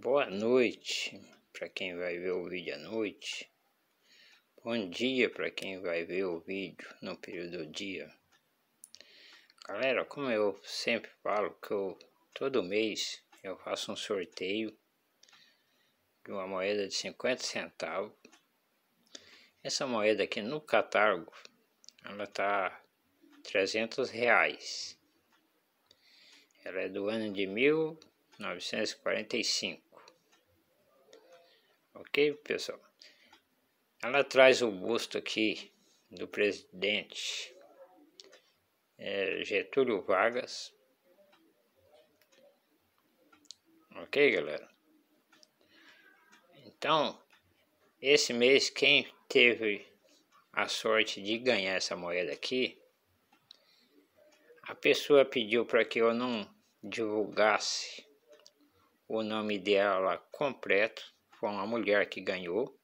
Boa noite para quem vai ver o vídeo à noite. Bom dia para quem vai ver o vídeo no período do dia. Galera, como eu sempre falo que eu todo mês eu faço um sorteio de uma moeda de 50 centavos. Essa moeda aqui no catálogo, ela tá 300 reais. Ela é do ano de 1945. Ok, pessoal? Ela traz o busto aqui do presidente é, Getúlio Vargas. Ok, galera? Então, esse mês, quem teve a sorte de ganhar essa moeda aqui, a pessoa pediu para que eu não divulgasse o nome dela completo com uma mulher que ganhou.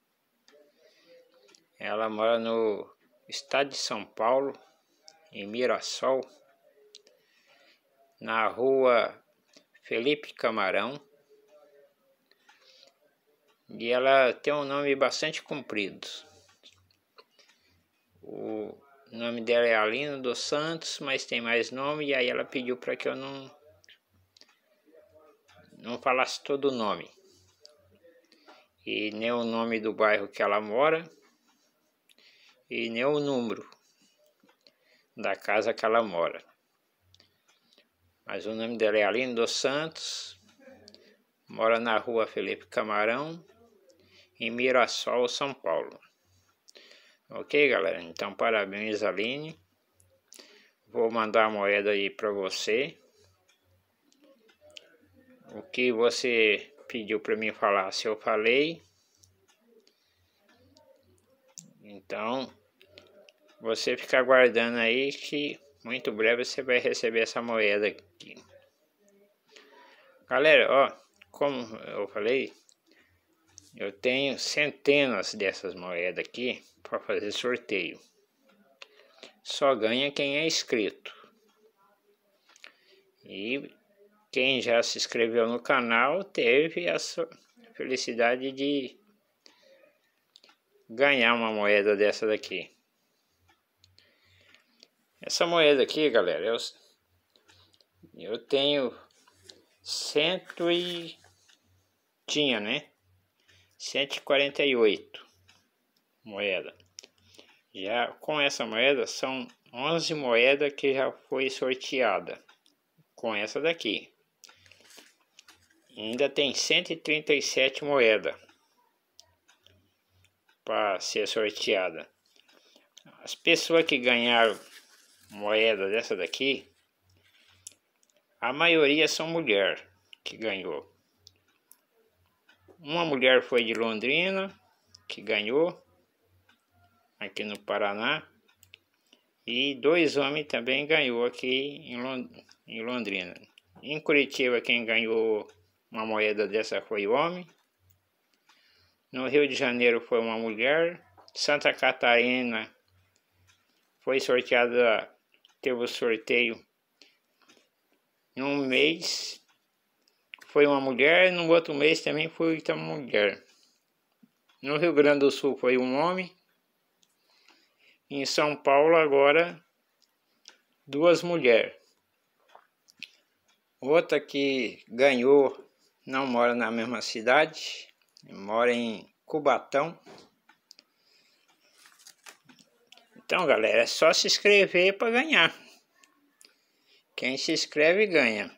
Ela mora no estado de São Paulo, em Mirassol, na rua Felipe Camarão. E ela tem um nome bastante comprido. O nome dela é Alina dos Santos, mas tem mais nome, e aí ela pediu para que eu não, não falasse todo o nome e nem o nome do bairro que ela mora e nem o número da casa que ela mora. Mas o nome dela é Aline dos Santos, mora na rua Felipe Camarão, em Mirassol, São Paulo. Ok, galera? Então, parabéns, Aline. Vou mandar a moeda aí para você. O que você pediu para mim falar se eu falei. Então, você fica aguardando aí que muito breve você vai receber essa moeda aqui. Galera, ó, como eu falei, eu tenho centenas dessas moedas aqui para fazer sorteio. Só ganha quem é inscrito. E quem já se inscreveu no canal teve a felicidade de ganhar uma moeda dessa daqui. Essa moeda aqui, galera, eu, eu tenho cento e tinha, né? 148 moeda. Já com essa moeda são 11 moedas que já foi sorteada com essa daqui. Ainda tem 137 moedas para ser sorteada. As pessoas que ganharam moeda dessa daqui, a maioria são mulher que ganhou. Uma mulher foi de Londrina, que ganhou, aqui no Paraná. E dois homens também ganhou aqui em Londrina. Em Curitiba, quem ganhou uma moeda dessa foi homem. No Rio de Janeiro foi uma mulher. Santa Catarina foi sorteada, teve o sorteio num mês. Foi uma mulher, no outro mês também foi outra mulher. No Rio Grande do Sul foi um homem. Em São Paulo agora duas mulheres. Outra que ganhou não mora na mesma cidade, mora em Cubatão. Então, galera, é só se inscrever para ganhar. Quem se inscreve ganha.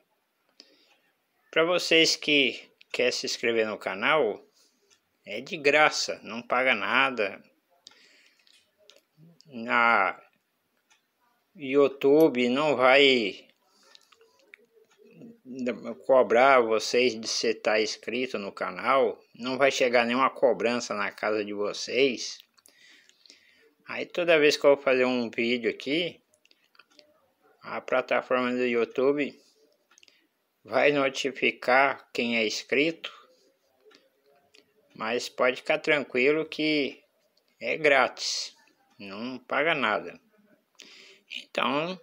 Para vocês que quer se inscrever no canal, é de graça, não paga nada. Na YouTube não vai cobrar vocês de você estar tá inscrito no canal, não vai chegar nenhuma cobrança na casa de vocês. Aí toda vez que eu vou fazer um vídeo aqui, a plataforma do YouTube vai notificar quem é inscrito, mas pode ficar tranquilo que é grátis, não paga nada. Então,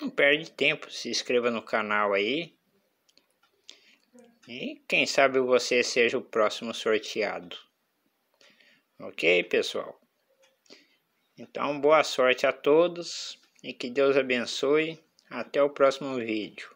não perde tempo, se inscreva no canal aí, e quem sabe você seja o próximo sorteado. Ok, pessoal? Então, boa sorte a todos e que Deus abençoe. Até o próximo vídeo.